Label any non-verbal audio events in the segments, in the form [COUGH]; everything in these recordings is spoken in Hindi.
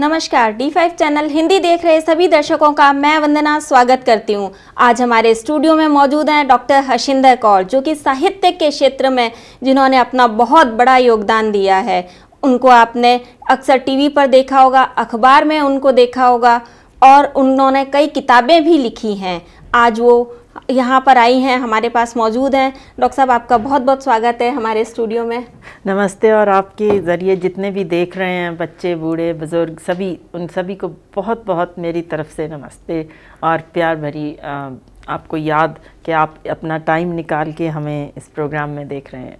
नमस्कार D5 चैनल हिंदी देख रहे सभी दर्शकों का मैं वंदना स्वागत करती हूं। आज हमारे स्टूडियो में मौजूद हैं डॉक्टर हशिंदर कौर जो कि साहित्य के क्षेत्र में जिन्होंने अपना बहुत बड़ा योगदान दिया है उनको आपने अक्सर टीवी पर देखा होगा अखबार में उनको देखा होगा और उन्होंने कई किताबें भी लिखी हैं आज वो यहाँ पर आई हैं हमारे पास मौजूद हैं डॉक्टर साहब आपका बहुत बहुत स्वागत है हमारे स्टूडियो में नमस्ते और आपके ज़रिए जितने भी देख रहे हैं बच्चे बूढ़े बुज़ुर्ग सभी उन सभी को बहुत बहुत मेरी तरफ से नमस्ते और प्यार भरी आपको याद कि आप अपना टाइम निकाल के हमें इस प्रोग्राम में देख रहे हैं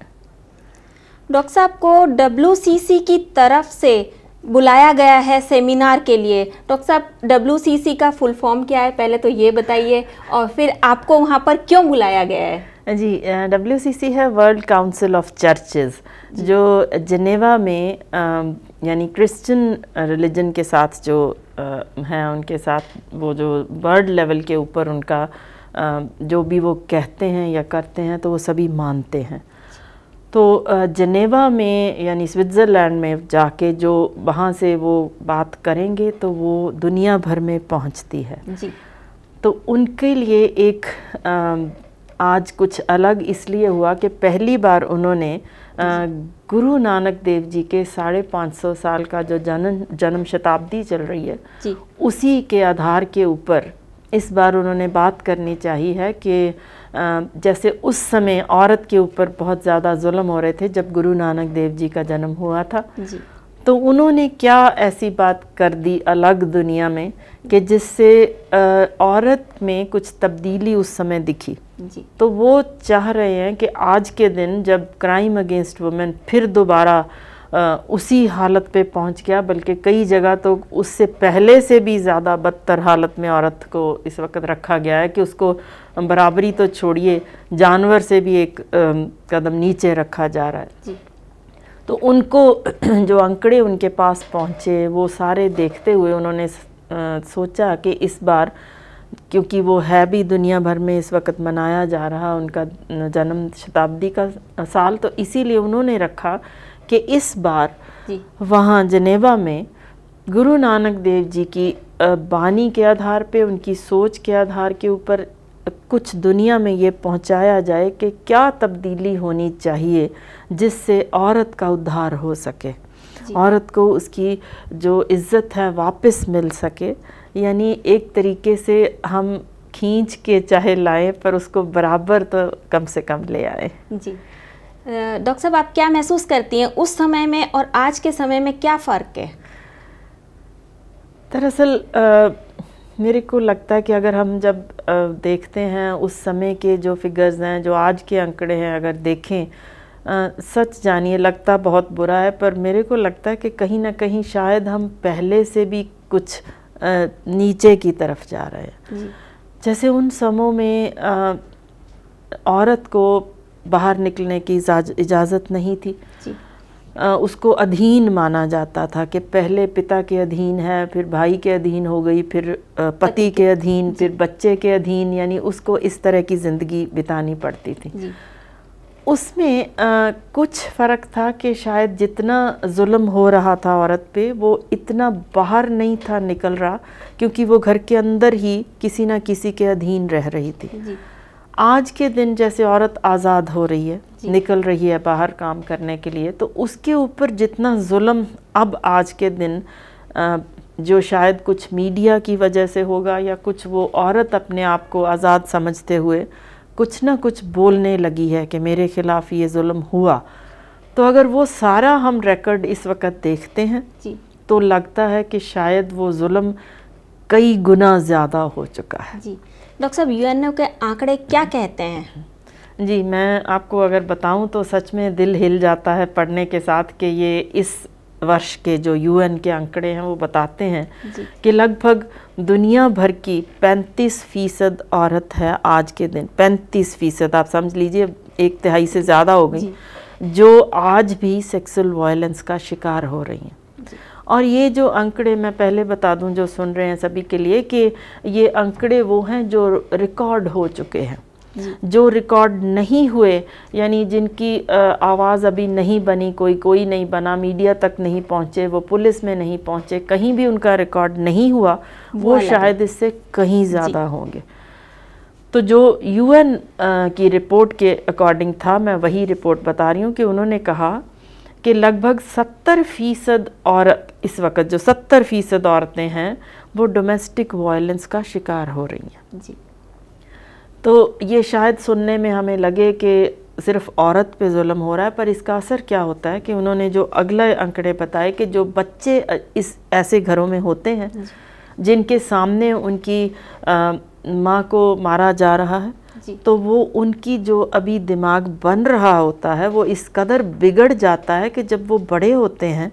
डॉक्टर साहब को डब्ल्यू की तरफ से बुलाया गया है सेमिनार के लिए डॉक्टर साहब डब्ल्यू का फुल फॉर्म क्या है पहले तो ये बताइए और फिर आपको वहाँ पर क्यों बुलाया गया है जी डब्ल्यू है वर्ल्ड काउंसिल ऑफ चर्चेज जो जनेवा में यानी क्रिश्चियन रिलीजन के साथ जो हैं उनके साथ वो जो वर्ल्ड लेवल के ऊपर उनका जो भी वो कहते हैं या करते हैं तो वो सभी मानते हैं तो जनेवा में यानी स्विट्ज़रलैंड में जाके जो वहाँ से वो बात करेंगे तो वो दुनिया भर में पहुँचती है जी तो उनके लिए एक आ, आज कुछ अलग इसलिए हुआ कि पहली बार उन्होंने आ, गुरु नानक देव जी के साढ़े पाँच सौ साल का जो जन्म जन्म शताब्दी चल रही है उसी के आधार के ऊपर इस बार उन्होंने बात करनी चाहिए है कि जैसे उस समय औरत के ऊपर बहुत ज़्यादा जुल्म हो रहे थे जब गुरु नानक देव जी का जन्म हुआ था तो उन्होंने क्या ऐसी बात कर दी अलग दुनिया में कि जिससे औरत में कुछ तब्दीली उस समय दिखी जी। तो वो चाह रहे हैं कि आज के दिन जब क्राइम अगेंस्ट वुमेन फिर दोबारा उसी हालत पे पहुंच गया बल्कि कई जगह तो उससे पहले से भी ज़्यादा बदतर हालत में औरत को इस वक्त रखा गया है कि उसको बराबरी तो छोड़िए जानवर से भी एक कदम नीचे रखा जा रहा है तो उनको [CLEARS THROAT] जो आंकड़े उनके पास पहुँचे वो सारे देखते हुए उन्होंने सोचा कि इस बार क्योंकि वो है भी दुनिया भर में इस वक्त मनाया जा रहा उनका जन्म शताब्दी का साल तो इसीलिए उन्होंने रखा कि इस बार वहाँ जनेवा में गुरु नानक देव जी की बानी के आधार पे उनकी सोच के आधार के ऊपर कुछ दुनिया में ये पहुँचाया जाए कि क्या तब्दीली होनी चाहिए जिससे औरत का उद्धार हो सके औरत को उसकी जो इज़्ज़त है वापस मिल सके यानी एक तरीके से हम खींच के चाहे लाएं पर उसको बराबर तो कम से कम ले आए जी डॉक्टर साहब आप क्या महसूस करती हैं उस समय में और आज के समय में क्या फ़र्क है दरअसल मेरे को लगता है कि अगर हम जब आ, देखते हैं उस समय के जो फिगर्स हैं जो आज के आंकड़े हैं अगर देखें आ, सच जानिए लगता बहुत बुरा है पर मेरे को लगता है कि कहीं ना कहीं शायद हम पहले से भी कुछ आ, नीचे की तरफ जा रहे हैं जैसे उन समों में औरत को बाहर निकलने की इजाज़त नहीं थी आ, उसको अधीन माना जाता था कि पहले पिता के अधीन है फिर भाई के अधीन हो गई फिर पति के अधीन फिर बच्चे के अधीन यानी उसको इस तरह की ज़िंदगी बितानी पड़ती थी उसमें कुछ फ़र्क था कि शायद जितना जुल्म हो रहा था औरत पे वो इतना बाहर नहीं था निकल रहा क्योंकि वो घर के अंदर ही किसी ना किसी के अधीन रह रही थी आज के दिन जैसे औरत आज़ाद हो रही है निकल रही है बाहर काम करने के लिए तो उसके ऊपर जितना जुल्म अब आज के दिन आ, जो शायद कुछ मीडिया की वजह से होगा या कुछ वो औरत अपने आप को आज़ाद समझते हुए कुछ ना कुछ बोलने लगी है कि मेरे ख़िलाफ़ ये जुल्म हुआ तो अगर वो सारा हम रिकॉर्ड इस वक्त देखते हैं जी। तो लगता है कि शायद वो जुल्म कई गुना ज़्यादा हो चुका है जी डॉक्टर साहब यूएनओ के आंकड़े क्या कहते हैं जी मैं आपको अगर बताऊं तो सच में दिल हिल जाता है पढ़ने के साथ कि ये इस वर्ष के जो यूएन के आंकड़े हैं वो बताते हैं कि लगभग दुनिया भर की 35 फ़ीसद औरत है आज के दिन 35 फ़ीसद आप समझ लीजिए एक तिहाई से ज़्यादा हो गई जो आज भी सेक्सुअल वायलेंस का शिकार हो रही हैं और ये जो अंकड़े मैं पहले बता दूं जो सुन रहे हैं सभी के लिए कि ये अंकड़े वो हैं जो रिकॉर्ड हो चुके हैं जो रिकॉर्ड नहीं हुए यानी जिनकी आवाज़ अभी नहीं बनी कोई कोई नहीं बना मीडिया तक नहीं पहुँचे वो पुलिस में नहीं पहुँचे कहीं भी उनका रिकॉर्ड नहीं हुआ वो शायद इससे कहीं ज़्यादा होंगे तो जो यूएन की रिपोर्ट के अकॉर्डिंग था मैं वही रिपोर्ट बता रही हूँ कि उन्होंने कहा कि लगभग 70 फ़ीसद औरत इस वक्त जो 70 फ़ीसद औरतें हैं वो डोमेस्टिक वायलेंस का शिकार हो रही हैं जी तो ये शायद सुनने में हमें लगे कि सिर्फ औरत पे जुल्म हो रहा है पर इसका असर क्या होता है कि उन्होंने जो अगले आंकड़े बताए कि जो बच्चे इस ऐसे घरों में होते हैं जिनके सामने उनकी माँ को मारा जा रहा है तो वो उनकी जो अभी दिमाग बन रहा होता है वो इस कदर बिगड़ जाता है कि जब वो बड़े होते हैं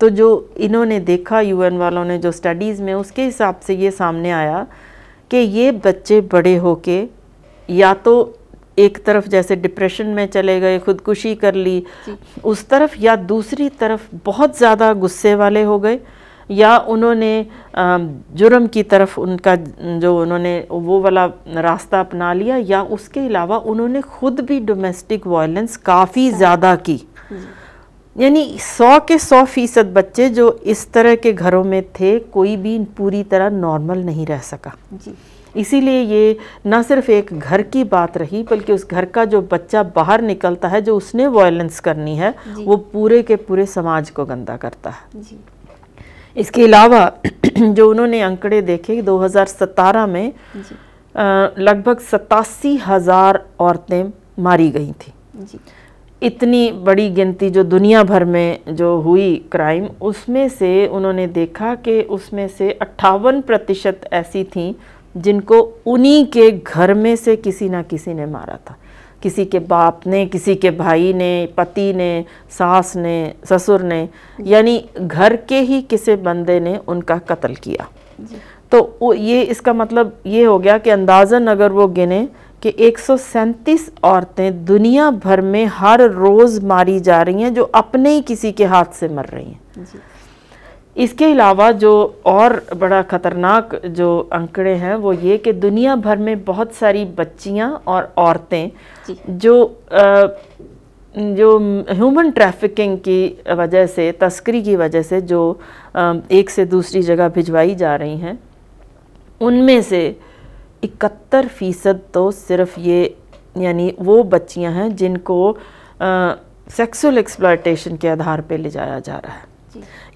तो जो इन्होंने देखा यूएन वालों ने जो स्टडीज़ में उसके हिसाब से ये सामने आया कि ये बच्चे बड़े होके या तो एक तरफ जैसे डिप्रेशन में चले गए खुदकुशी कर ली उस तरफ या दूसरी तरफ बहुत ज़्यादा गुस्से वाले हो गए या उन्होंने जुर्म की तरफ उनका जो उन्होंने वो वाला रास्ता अपना लिया या उसके अलावा उन्होंने ख़ुद भी डोमेस्टिक वायलेंस काफ़ी ज़्यादा की यानी सौ के सौ फीसद बच्चे जो इस तरह के घरों में थे कोई भी पूरी तरह नॉर्मल नहीं रह सका इसीलिए ये ना सिर्फ एक घर की बात रही बल्कि उस घर का जो बच्चा बाहर निकलता है जो उसने वायलेंस करनी है वो पूरे के पूरे समाज को गंदा करता है जी इसके अलावा [CLEARS THROAT] जो उन्होंने अंकड़े देखे 2017 में लगभग सतासी हज़ार औरतें मारी गई थी जी। इतनी बड़ी गिनती जो दुनिया भर में जो हुई क्राइम उसमें से उन्होंने देखा कि उसमें से अट्ठावन प्रतिशत ऐसी थी जिनको उन्हीं के घर में से किसी ना किसी ने मारा था किसी के बाप ने किसी के भाई ने पति ने सास ने ससुर ने यानी घर के ही किसी बंदे ने उनका कत्ल किया तो ये इसका मतलब ये हो गया कि अंदाजन अगर वो गिने कि एक औरतें दुनिया भर में हर रोज़ मारी जा रही हैं जो अपने ही किसी के हाथ से मर रही हैं इसके अलावा जो और बड़ा ख़तरनाक जो आंकड़े हैं वो ये कि दुनिया भर में बहुत सारी बच्चियां और औरतें जो आ, जो ह्यूमन ट्रैफिकिंग की वजह से तस्करी की वजह से जो एक से दूसरी जगह भिजवाई जा रही हैं उनमें से इकहत्तर फ़ीसद तो सिर्फ ये यानी वो बच्चियां हैं जिनको सेक्सुअल एक्सप्लाइटेशन के आधार पर ले जाया जा रहा है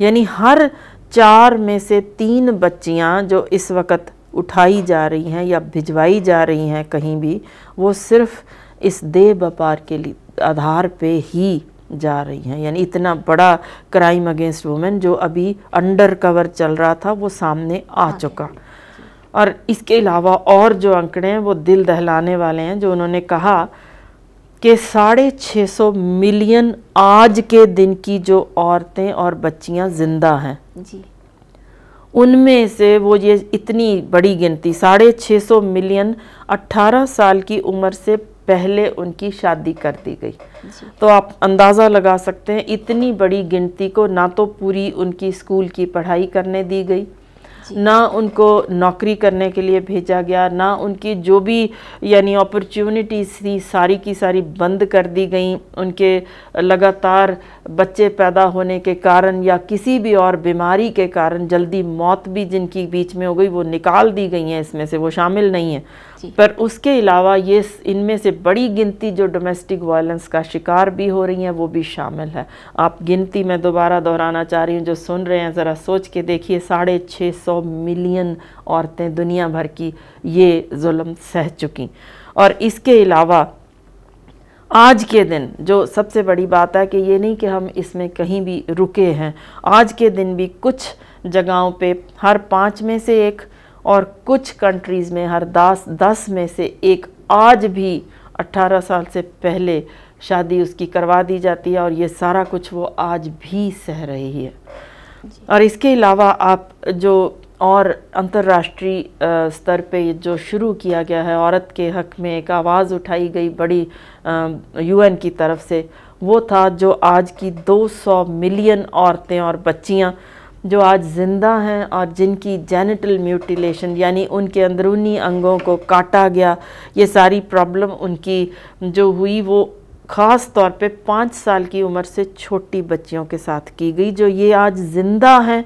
यानी हर चार में से तीन बच्चियां जो इस वक्त उठाई जा रही हैं या भिजवाई जा रही हैं कहीं भी वो सिर्फ इस देह व्यापार के आधार पे ही जा रही हैं यानी इतना बड़ा क्राइम अगेंस्ट वुमेन जो अभी अंडर कवर चल रहा था वो सामने आ चुका और इसके अलावा और जो आंकड़े हैं वो दिल दहलाने वाले हैं जो उन्होंने कहा कि साढ़े छः सौ मिलियन आज के दिन की जो औरतें और बच्चियां ज़िंदा हैं जी उनमें से वो ये इतनी बड़ी गिनती साढ़े छः सौ मिलियन अट्ठारह साल की उम्र से पहले उनकी शादी कर दी गई तो आप अंदाज़ा लगा सकते हैं इतनी बड़ी गिनती को ना तो पूरी उनकी स्कूल की पढ़ाई करने दी गई ना उनको नौकरी करने के लिए भेजा गया ना उनकी जो भी यानी अपॉर्चुनिटीज़ थी सारी की सारी बंद कर दी गई उनके लगातार बच्चे पैदा होने के कारण या किसी भी और बीमारी के कारण जल्दी मौत भी जिनकी बीच में हो गई वो निकाल दी गई हैं इसमें से वो शामिल नहीं हैं पर उसके अलावा ये इनमें से बड़ी गिनती जो डोमेस्टिक वायलेंस का शिकार भी हो रही हैं वो भी शामिल है आप गिनती में दोबारा दोहराना चाह रही हूँ जो सुन रहे हैं ज़रा सोच के देखिए साढ़े छः सौ मिलियन औरतें दुनिया भर की ये जुल्म सह चुकी और इसके अलावा आज के दिन जो सबसे बड़ी बात है कि ये नहीं कि हम इसमें कहीं भी रुके हैं आज के दिन भी कुछ जगहों पे हर पाँच में से एक और कुछ कंट्रीज़ में हर दस दस में से एक आज भी 18 साल से पहले शादी उसकी करवा दी जाती है और ये सारा कुछ वो आज भी सह रही है और इसके अलावा आप जो और अंतर्राष्ट्रीय स्तर पे जो शुरू किया गया है औरत के हक में एक आवाज़ उठाई गई बड़ी यूएन की तरफ से वो था जो आज की 200 मिलियन औरतें और बच्चियां जो आज ज़िंदा हैं और जिनकी जेनिटल म्यूटिलेशन यानी उनके अंदरूनी अंगों को काटा गया ये सारी प्रॉब्लम उनकी जो हुई वो ख़ास तौर पे पाँच साल की उम्र से छोटी बच्चियों के साथ की गई जो ये आज ज़िंदा हैं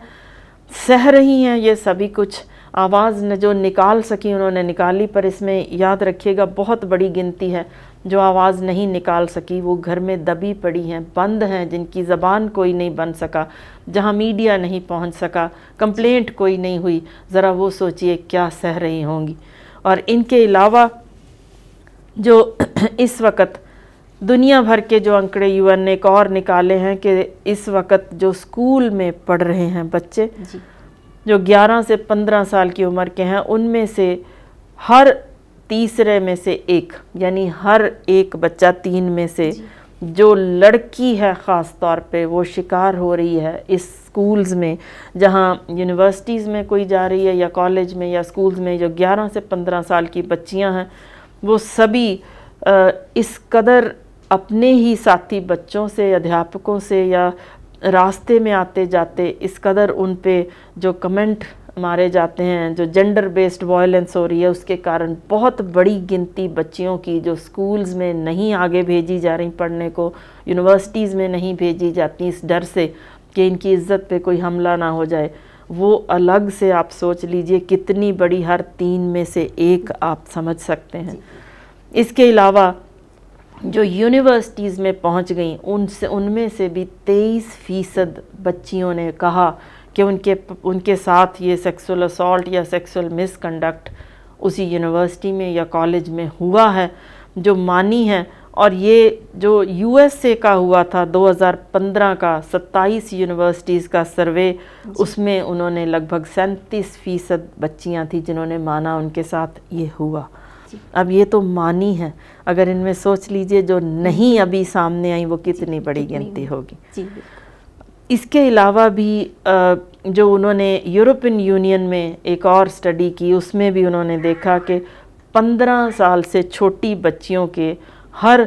सह रही हैं ये सभी कुछ आवाज़ न जो निकाल सकी उन्होंने निकाली पर इसमें याद रखिएगा बहुत बड़ी गिनती है जो आवाज़ नहीं निकाल सकी वो घर में दबी पड़ी हैं बंद हैं जिनकी ज़बान कोई नहीं बन सका जहाँ मीडिया नहीं पहुँच सका कंप्लेंट कोई नहीं हुई ज़रा वो सोचिए क्या सह रही होंगी और इनके अलावा जो [CLEARS THROAT] इस वक्त दुनिया भर के जो आंकड़े यूएन ने एक और निकाले हैं कि इस वक्त जो स्कूल में पढ़ रहे हैं बच्चे जो 11 से 15 साल की उम्र के हैं उनमें से हर तीसरे में से एक यानी हर एक बच्चा तीन में से जो लड़की है ख़ास तौर पे वो शिकार हो रही है इस स्कूल्स में जहाँ यूनिवर्सिटीज़ में कोई जा रही है या कॉलेज में या स्कूल्स में जो 11 से 15 साल की बच्चियाँ हैं वो सभी इस कदर अपने ही साथी बच्चों से अध्यापकों से या रास्ते में आते जाते इस कदर उन पे जो कमेंट मारे जाते हैं जो जेंडर बेस्ड वायलेंस हो रही है उसके कारण बहुत बड़ी गिनती बच्चियों की जो स्कूल्स में नहीं आगे भेजी जा रही पढ़ने को यूनिवर्सिटीज़ में नहीं भेजी जाती इस डर से कि इनकी इज़्ज़त पे कोई हमला ना हो जाए वो अलग से आप सोच लीजिए कितनी बड़ी हर तीन में से एक आप समझ सकते हैं इसके अलावा जो यूनिवर्सिटीज़ में पहुंच गई उनसे उनमें से भी तेईस फ़ीसद बच्चियों ने कहा कि उनके उनके साथ ये सेक्सुअल असॉल्ट या सेक्सुअल मिसकंडक्ट उसी यूनिवर्सिटी में या कॉलेज में हुआ है जो मानी है और ये जो यूएसए का हुआ था 2015 का 27 यूनिवर्सिटीज़ का सर्वे उसमें उन्होंने लगभग सैंतीस फ़ीसद बच्चियाँ थी जिन्होंने माना उनके साथ ये हुआ अब ये तो मानी है अगर इनमें सोच लीजिए जो नहीं अभी सामने आई वो कितनी बड़ी गिनती होगी इसके अलावा भी जो उन्होंने यूरोपियन यूनियन में एक और स्टडी की उसमें भी उन्होंने देखा कि पंद्रह साल से छोटी बच्चियों के हर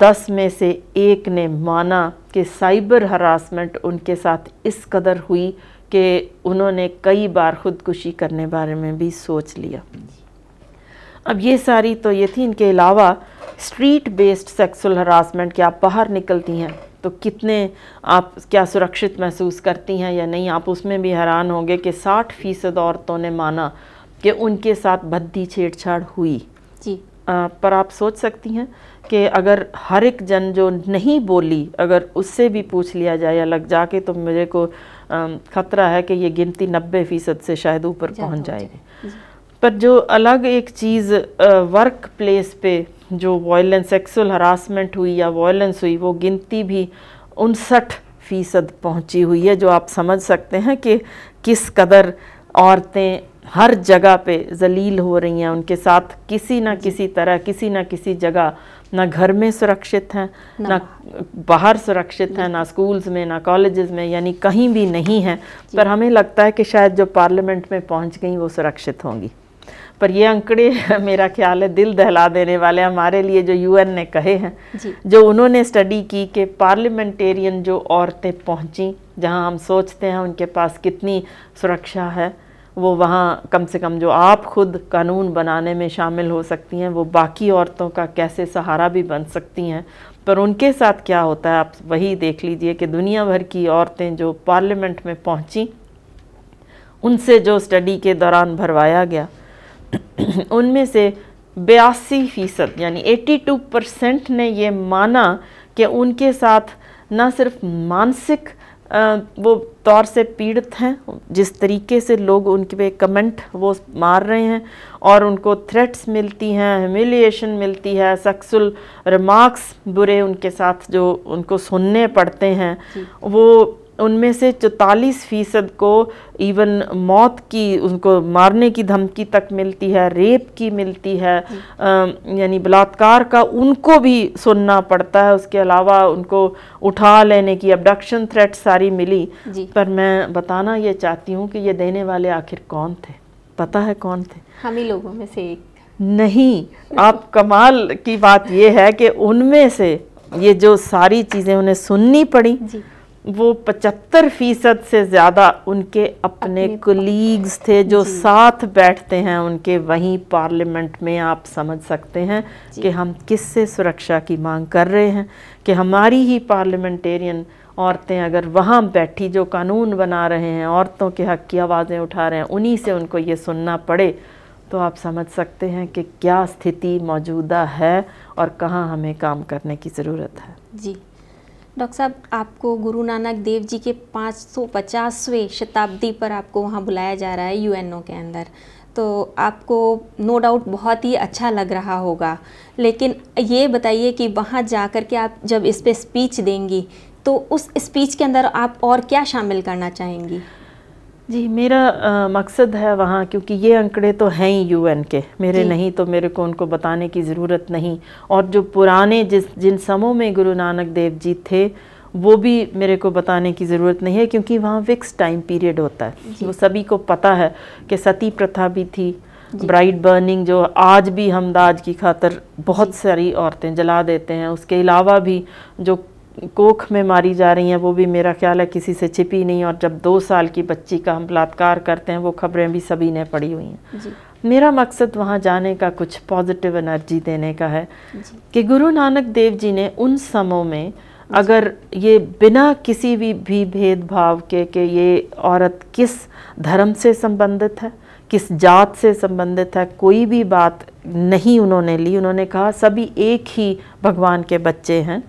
दस में से एक ने माना कि साइबर हरासमेंट उनके साथ इस कदर हुई कि उन्होंने कई बार ख़ुदकुशी करने बारे में भी सोच लिया अब ये सारी तो ये थी इनके अलावा स्ट्रीट बेस्ड सेक्सुअल हरासमेंट के आप बाहर निकलती हैं तो कितने आप क्या सुरक्षित महसूस करती हैं या नहीं आप उसमें भी हैरान होंगे कि 60 फ़ीसद औरतों ने माना कि उनके साथ भद्दी छेड़छाड़ हुई जी आ, पर आप सोच सकती हैं कि अगर हर एक जन जो नहीं बोली अगर उससे भी पूछ लिया जाए या लग जाके तो मेरे को ख़तरा है कि ये गिनती नब्बे फ़ीसद से शायद ऊपर पहुँच जाएगी पर जो अलग एक चीज़ वर्क प्लेस पे जो वॉयलेंस सेक्सुअल हरासमेंट हुई या वॉयलेंस हुई वो गिनती भी उनसठ फ़ीसद पहुँची हुई है जो आप समझ सकते हैं कि किस कदर औरतें हर जगह पे जलील हो रही हैं उनके साथ किसी ना किसी तरह किसी ना किसी जगह ना घर में सुरक्षित हैं ना बाहर सुरक्षित हैं ना स्कूल्स में ना कॉलेजेस में यानी कहीं भी नहीं हैं पर हमें लगता है कि शायद जो पार्लियामेंट में पहुंच गई वो सुरक्षित होंगी पर ये अंकड़े [LAUGHS] मेरा ख्याल है दिल दहला देने वाले हमारे लिए जो यूएन ने कहे हैं जो उन्होंने स्टडी की कि पार्लियामेंटेरियन जो औरतें पहुंची जहां हम सोचते हैं उनके पास कितनी सुरक्षा है वो वहाँ कम से कम जो आप खुद कानून बनाने में शामिल हो सकती हैं वो बाकी औरतों का कैसे सहारा भी बन सकती हैं पर उनके साथ क्या होता है आप वही देख लीजिए कि दुनिया भर की औरतें जो पार्लियामेंट में पहुँची उनसे जो स्टडी के दौरान भरवाया गया [COUGHS] उनमें से बयासी फ़ीसद यानी एट्टी टू परसेंट ने ये माना कि उनके साथ न सिर्फ मानसिक वो तौर से पीड़ित हैं जिस तरीके से लोग उनके पे कमेंट वो मार रहे हैं और उनको थ्रेट्स मिलती हैं ह्यूमिलिएशन मिलती है सेक्सुअल रिमार्क्स बुरे उनके साथ जो उनको सुनने पड़ते हैं वो उनमें से चौतालीस फ़ीसद को इवन मौत की उनको मारने की धमकी तक मिलती है रेप की मिलती है यानी बलात्कार का उनको भी सुनना पड़ता है उसके अलावा उनको उठा लेने की अबडक्शन थ्रेट सारी मिली पर मैं बताना ये चाहती हूँ कि ये देने वाले आखिर कौन थे पता है कौन थे हम ही लोगों में से एक नहीं आप कमाल की बात यह है कि उनमें से ये जो सारी चीज़ें उन्हें सुननी पड़ी जी। वो पचहत्तर फीसद से ज़्यादा उनके अपने, कलीग्स कोलीग्स थे जो साथ बैठते हैं उनके वहीं पार्लियामेंट में आप समझ सकते हैं कि हम किससे सुरक्षा की मांग कर रहे हैं कि हमारी ही पार्लियामेंटेरियन औरतें अगर वहाँ बैठी जो कानून बना रहे हैं औरतों के हक की आवाज़ें उठा रहे हैं उन्हीं से उनको ये सुनना पड़े तो आप समझ सकते हैं कि क्या स्थिति मौजूदा है और कहाँ हमें काम करने की ज़रूरत है जी डॉक्टर साहब आपको गुरु नानक देव जी के 550वें शताब्दी पर आपको वहाँ बुलाया जा रहा है यूएनओ के अंदर तो आपको नो डाउट बहुत ही अच्छा लग रहा होगा लेकिन ये बताइए कि वहाँ जा कर के आप जब इस पर स्पीच देंगी तो उस स्पीच के अंदर आप और क्या शामिल करना चाहेंगी जी मेरा आ, मकसद है वहाँ क्योंकि ये आंकड़े तो हैं ही यू के मेरे नहीं तो मेरे को उनको बताने की ज़रूरत नहीं और जो पुराने जिस जिन समों में गुरु नानक देव जी थे वो भी मेरे को बताने की ज़रूरत नहीं है क्योंकि वहाँ फिक्स टाइम पीरियड होता है वो सभी को पता है कि सती प्रथा भी थी ब्राइट बर्निंग जो आज भी हम दाज की खातर बहुत सारी औरतें जला देते हैं उसके अलावा भी जो कोख में मारी जा रही हैं वो भी मेरा ख्याल है किसी से छिपी नहीं और जब दो साल की बच्ची का हम बलात्कार करते हैं वो खबरें भी सभी ने पढ़ी हुई हैं मेरा मकसद वहाँ जाने का कुछ पॉजिटिव एनर्जी देने का है कि गुरु नानक देव जी ने उन समों में अगर ये बिना किसी भी भी भेदभाव के कि ये औरत किस धर्म से संबंधित है किस जात से संबंधित है कोई भी बात नहीं उन्होंने ली उन्होंने कहा सभी एक ही भगवान के बच्चे हैं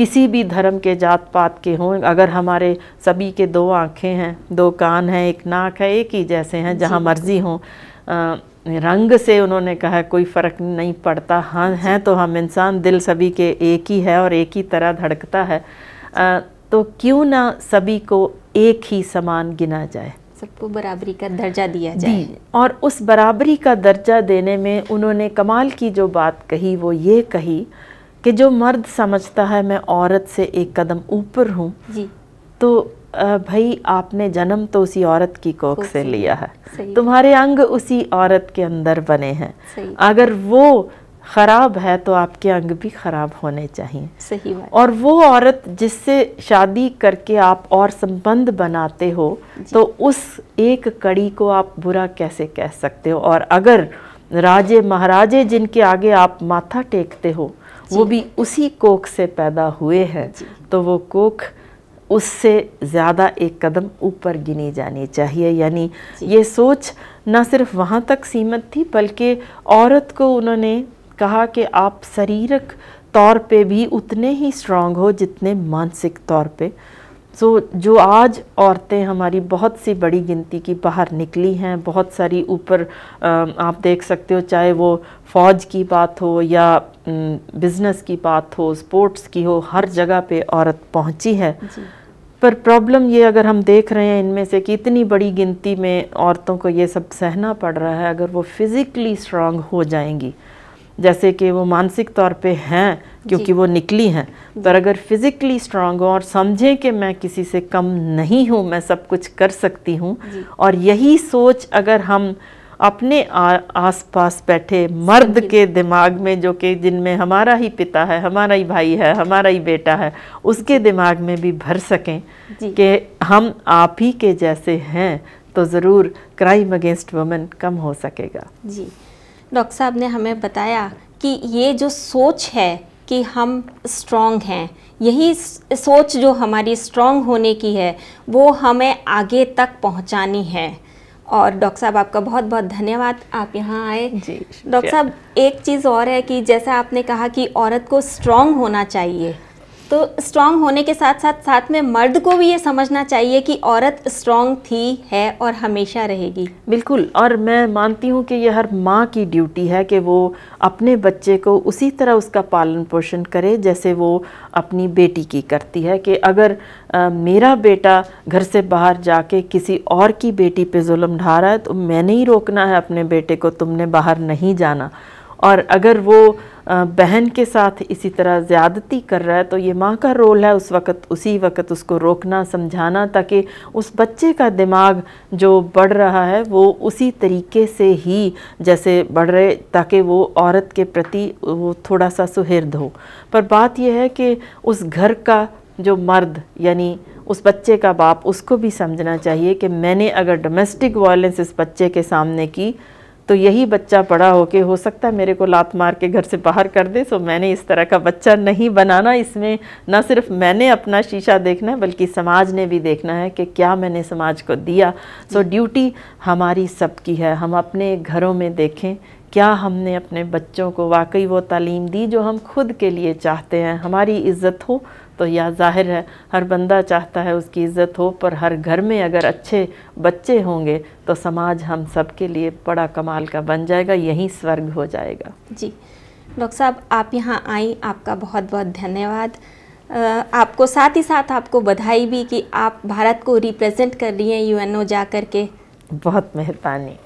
किसी भी धर्म के जात पात के हों अगर हमारे सभी के दो आँखें हैं दो कान हैं एक नाक है एक ही जैसे हैं जहाँ मर्जी हों रंग से उन्होंने कहा कोई फ़र्क नहीं पड़ता हाँ हैं तो हम इंसान दिल सभी के एक ही है और एक ही तरह धड़कता है आ, तो क्यों ना सभी को एक ही समान गिना जाए सबको बराबरी का दर्जा दिया जाए और उस बराबरी का दर्जा देने में उन्होंने कमाल की जो बात कही वो ये कही कि जो मर्द समझता है मैं औरत से एक कदम ऊपर हूँ तो भाई आपने जन्म तो उसी औरत की कोख से लिया है तुम्हारे अंग उसी औरत के अंदर बने हैं अगर वो खराब है तो आपके अंग भी खराब होने चाहिए सही बात और वो औरत जिससे शादी करके आप और संबंध बनाते हो तो उस एक कड़ी को आप बुरा कैसे कह सकते हो और अगर राजे महाराजे जिनके आगे आप माथा टेकते हो वो भी उसी कोख से पैदा हुए हैं तो वो कोख उससे ज़्यादा एक कदम ऊपर गिनी जानी चाहिए यानी ये सोच न सिर्फ वहाँ तक सीमित थी बल्कि औरत को उन्होंने कहा कि आप शरीरक तौर पे भी उतने ही स्ट्रांग हो जितने मानसिक तौर पे सो so, जो आज औरतें हमारी बहुत सी बड़ी गिनती की बाहर निकली हैं बहुत सारी ऊपर आप देख सकते हो चाहे वो फ़ौज की बात हो या बिज़नेस की बात हो स्पोर्ट्स की हो हर जगह पे औरत पहुंची है पर प्रॉब्लम ये अगर हम देख रहे हैं इनमें से कि इतनी बड़ी गिनती में औरतों को ये सब सहना पड़ रहा है अगर वो फ़िज़िकली स्ट्रांग हो जाएंगी जैसे कि वो मानसिक तौर पे हैं क्योंकि वो निकली हैं तो अगर फिज़िकली स्ट्रांग हो और समझें कि मैं किसी से कम नहीं हूँ मैं सब कुछ कर सकती हूँ और यही सोच अगर हम अपने आसपास बैठे मर्द के दिमाग में जो कि जिनमें हमारा ही पिता है हमारा ही भाई है हमारा ही बेटा है उसके दिमाग में भी भर सकें कि हम आप ही के जैसे हैं तो ज़रूर क्राइम अगेंस्ट वुमेन कम हो सकेगा जी डॉक्टर साहब ने हमें बताया कि ये जो सोच है कि हम स्ट्रॉन्ग हैं यही सोच जो हमारी स्ट्रॉन्ग होने की है वो हमें आगे तक पहुंचानी है और डॉक्टर साहब आपका बहुत बहुत धन्यवाद आप यहाँ आए डॉक्टर साहब एक चीज़ और है कि जैसा आपने कहा कि औरत को स्ट्रॉन्ग होना चाहिए तो स्ट्रांग होने के साथ साथ साथ में मर्द को भी ये समझना चाहिए कि औरत स्ट्रांग थी है और हमेशा रहेगी बिल्कुल और मैं मानती हूँ कि यह हर माँ की ड्यूटी है कि वो अपने बच्चे को उसी तरह उसका पालन पोषण करे जैसे वो अपनी बेटी की करती है कि अगर आ, मेरा बेटा घर से बाहर जाके किसी और की बेटी पे जुल्म ढा रहा है तो मैंने ही रोकना है अपने बेटे को तुमने बाहर नहीं जाना और अगर वो बहन के साथ इसी तरह ज़्यादती कर रहा है तो ये माँ का रोल है उस वक़्त उसी वक़्त उसको रोकना समझाना ताकि उस बच्चे का दिमाग जो बढ़ रहा है वो उसी तरीके से ही जैसे बढ़ रहे ताकि वो औरत के प्रति वो थोड़ा सा सुहृद हो पर बात यह है कि उस घर का जो मर्द यानी उस बच्चे का बाप उसको भी समझना चाहिए कि मैंने अगर डोमेस्टिक वायलेंस इस बच्चे के सामने की तो यही बच्चा हो होके हो सकता है मेरे को लात मार के घर से बाहर कर दे सो मैंने इस तरह का बच्चा नहीं बनाना इसमें ना सिर्फ मैंने अपना शीशा देखना है बल्कि समाज ने भी देखना है कि क्या मैंने समाज को दिया सो ड्यूटी हमारी सबकी है हम अपने घरों में देखें क्या हमने अपने बच्चों को वाकई वो तालीम दी जो हम खुद के लिए चाहते हैं हमारी इज़्ज़त हो तो यह जाहिर है हर बंदा चाहता है उसकी इज़्ज़त हो पर हर घर में अगर अच्छे बच्चे होंगे तो समाज हम सब के लिए बड़ा कमाल का बन जाएगा यहीं स्वर्ग हो जाएगा जी डॉक्टर साहब आप यहाँ आई आपका बहुत बहुत धन्यवाद आपको साथ ही साथ आपको बधाई भी कि आप भारत को रिप्रेजेंट कर रही हैं यूएनओ जा कर के बहुत मेहरबानी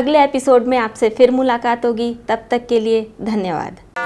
अगले एपिसोड में आपसे फिर मुलाकात होगी तब तक के लिए धन्यवाद